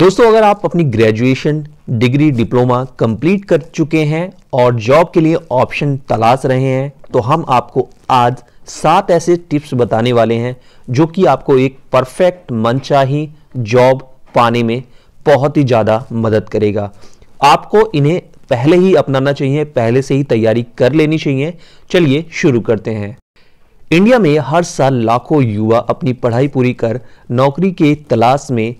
दोस्तों अगर आप अपनी ग्रेजुएशन डिग्री डिप्लोमा कंप्लीट कर चुके हैं और जॉब के लिए ऑप्शन तलाश रहे हैं तो हम आपको आज सात ऐसे टिप्स बताने वाले हैं जो कि आपको एक परफेक्ट मनचाही जॉब पाने में बहुत ही ज़्यादा मदद करेगा आपको इन्हें पहले ही अपनाना चाहिए पहले से ही तैयारी कर लेनी चाहिए चलिए शुरू करते हैं इंडिया में हर साल लाखों युवा अपनी पढ़ाई पूरी कर नौकरी के तलाश में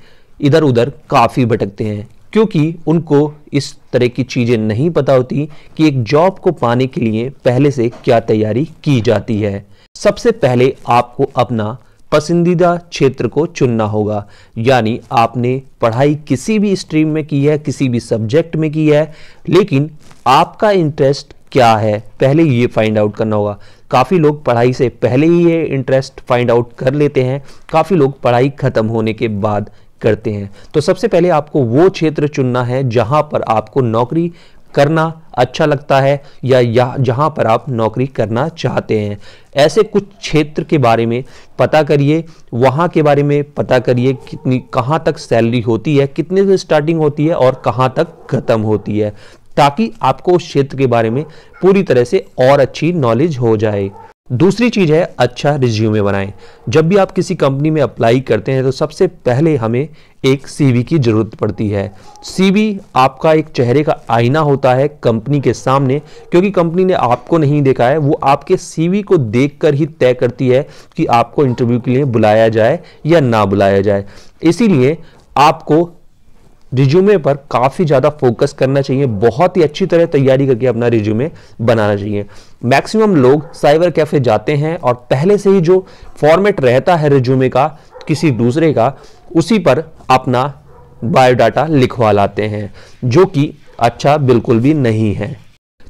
इधर उधर काफ़ी भटकते हैं क्योंकि उनको इस तरह की चीज़ें नहीं पता होती कि एक जॉब को पाने के लिए पहले से क्या तैयारी की जाती है सबसे पहले आपको अपना पसंदीदा क्षेत्र को चुनना होगा यानी आपने पढ़ाई किसी भी स्ट्रीम में की है किसी भी सब्जेक्ट में की है लेकिन आपका इंटरेस्ट क्या है पहले ये फाइंड आउट करना होगा काफ़ी लोग पढ़ाई से पहले ही ये इंटरेस्ट फाइंड आउट कर लेते हैं काफ़ी लोग पढ़ाई ख़त्म होने के बाद करते हैं तो सबसे पहले आपको वो क्षेत्र चुनना है जहां पर आपको नौकरी करना अच्छा लगता है या, जहां पर आप नौकरी करना चाहते हैं ऐसे कुछ क्षेत्र के बारे में पता करिए वहां के बारे में पता करिए कितनी कहां तक सैलरी होती है कितने से स्टार्टिंग होती है और कहां तक ख़त्म होती है ताकि आपको उस क्षेत्र के बारे में पूरी तरह से और अच्छी नॉलेज हो जाए दूसरी चीज़ है अच्छा रिज्यूमे बनाएं जब भी आप किसी कंपनी में अप्लाई करते हैं तो सबसे पहले हमें एक सीवी की ज़रूरत पड़ती है सीवी आपका एक चेहरे का आईना होता है कंपनी के सामने क्योंकि कंपनी ने आपको नहीं देखा है वो आपके सीवी को देखकर ही तय करती है कि आपको इंटरव्यू के लिए बुलाया जाए या ना बुलाया जाए इसीलिए आपको रिज्यूमे पर काफ़ी ज़्यादा फोकस करना चाहिए बहुत ही अच्छी तरह तैयारी करके अपना रिज्यूमे बनाना चाहिए मैक्सिमम लोग साइबर कैफ़े जाते हैं और पहले से ही जो फॉर्मेट रहता है रिज्यूमे का किसी दूसरे का उसी पर अपना बायोडाटा लिखवा लाते हैं जो कि अच्छा बिल्कुल भी नहीं है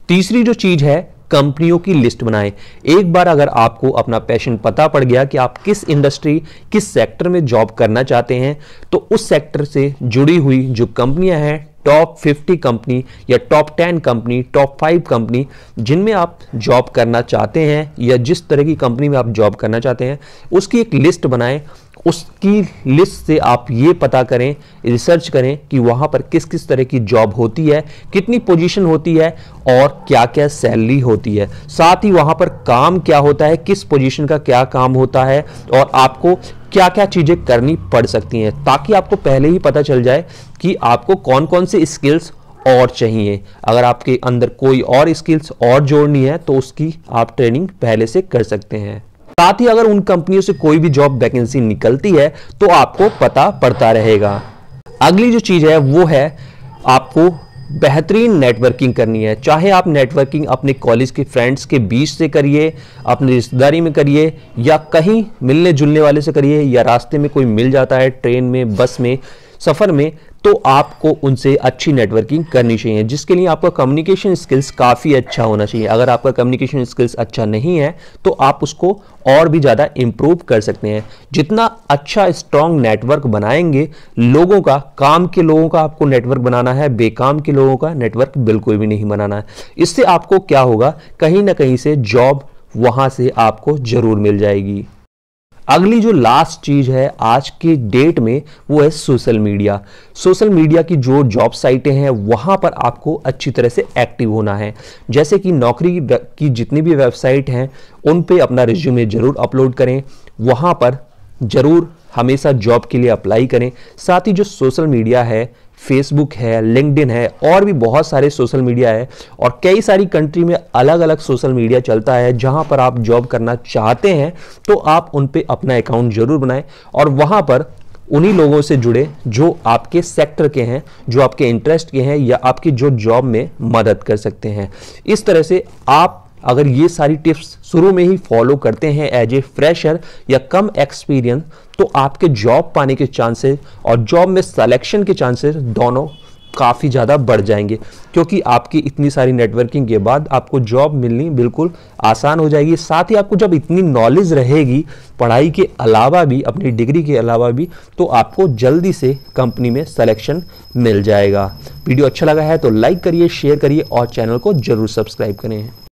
तीसरी जो चीज़ है कंपनियों की लिस्ट बनाएं एक बार अगर आपको अपना पैशन पता पड़ गया कि आप किस इंडस्ट्री किस सेक्टर में जॉब करना चाहते हैं तो उस सेक्टर से जुड़ी हुई जो कंपनियां हैं टॉप 50 कंपनी या टॉप 10 कंपनी टॉप 5 कंपनी जिनमें आप जॉब करना चाहते हैं या जिस तरह की कंपनी में आप जॉब करना चाहते हैं उसकी एक लिस्ट बनाएं उसकी लिस्ट से आप ये पता करें रिसर्च करें कि वहाँ पर किस किस तरह की जॉब होती है कितनी पोजीशन होती है और क्या क्या सैलरी होती है साथ ही वहाँ पर काम क्या होता है किस पोजीशन का क्या काम होता है और आपको क्या क्या चीज़ें करनी पड़ सकती हैं ताकि आपको पहले ही पता चल जाए कि आपको कौन कौन से स्किल्स और चाहिए अगर आपके अंदर कोई और स्किल्स और जोड़नी है तो उसकी आप ट्रेनिंग पहले से कर सकते हैं साथ ही अगर उन कंपनियों से कोई भी जॉब वैकेंसी निकलती है तो आपको पता पड़ता रहेगा अगली जो चीज़ है वो है आपको बेहतरीन नेटवर्किंग करनी है चाहे आप नेटवर्किंग अपने कॉलेज के फ्रेंड्स के बीच से करिए अपने रिश्तेदारी में करिए या कहीं मिलने जुलने वाले से करिए या रास्ते में कोई मिल जाता है ट्रेन में बस में सफ़र में तो आपको उनसे अच्छी नेटवर्किंग करनी चाहिए जिसके लिए आपका कम्युनिकेशन स्किल्स काफ़ी अच्छा होना चाहिए अगर आपका कम्युनिकेशन स्किल्स अच्छा नहीं है तो आप उसको और भी ज़्यादा इम्प्रूव कर सकते हैं जितना अच्छा स्ट्रॉन्ग नेटवर्क बनाएंगे लोगों का काम के लोगों का आपको नेटवर्क बनाना है बेकाम के लोगों का नेटवर्क बिल्कुल भी नहीं बनाना है इससे आपको क्या होगा कहीं ना कहीं से जॉब वहाँ से आपको ज़रूर मिल जाएगी अगली जो लास्ट चीज है आज के डेट में वो है सोशल मीडिया सोशल मीडिया की जो जॉब साइटें हैं वहाँ पर आपको अच्छी तरह से एक्टिव होना है जैसे कि नौकरी की जितनी भी वेबसाइट हैं उन पे अपना रिज्यूमे ज़रूर अपलोड करें वहाँ पर ज़रूर हमेशा जॉब के लिए अप्लाई करें साथ ही जो सोशल मीडिया है फेसबुक है लिंकडिन है और भी बहुत सारे सोशल मीडिया है और कई सारी कंट्री में अलग अलग सोशल मीडिया चलता है जहां पर आप जॉब करना चाहते हैं तो आप उन पर अपना अकाउंट जरूर बनाएं और वहां पर उन्हीं लोगों से जुड़े जो आपके सेक्टर के हैं जो आपके इंटरेस्ट के हैं या आपकी जो जॉब में मदद कर सकते हैं इस तरह से आप अगर ये सारी टिप्स शुरू में ही फॉलो करते हैं एज ए फ्रेशर या कम एक्सपीरियंस तो आपके जॉब पाने के चांसेस और जॉब में सेलेक्शन के चांसेस दोनों काफ़ी ज़्यादा बढ़ जाएंगे क्योंकि आपकी इतनी सारी नेटवर्किंग के बाद आपको जॉब मिलनी बिल्कुल आसान हो जाएगी साथ ही आपको जब इतनी नॉलेज रहेगी पढ़ाई के अलावा भी अपनी डिग्री के अलावा भी तो आपको जल्दी से कंपनी में सिलेक्शन मिल जाएगा वीडियो अच्छा लगा है तो लाइक करिए शेयर करिए और चैनल को ज़रूर सब्सक्राइब करें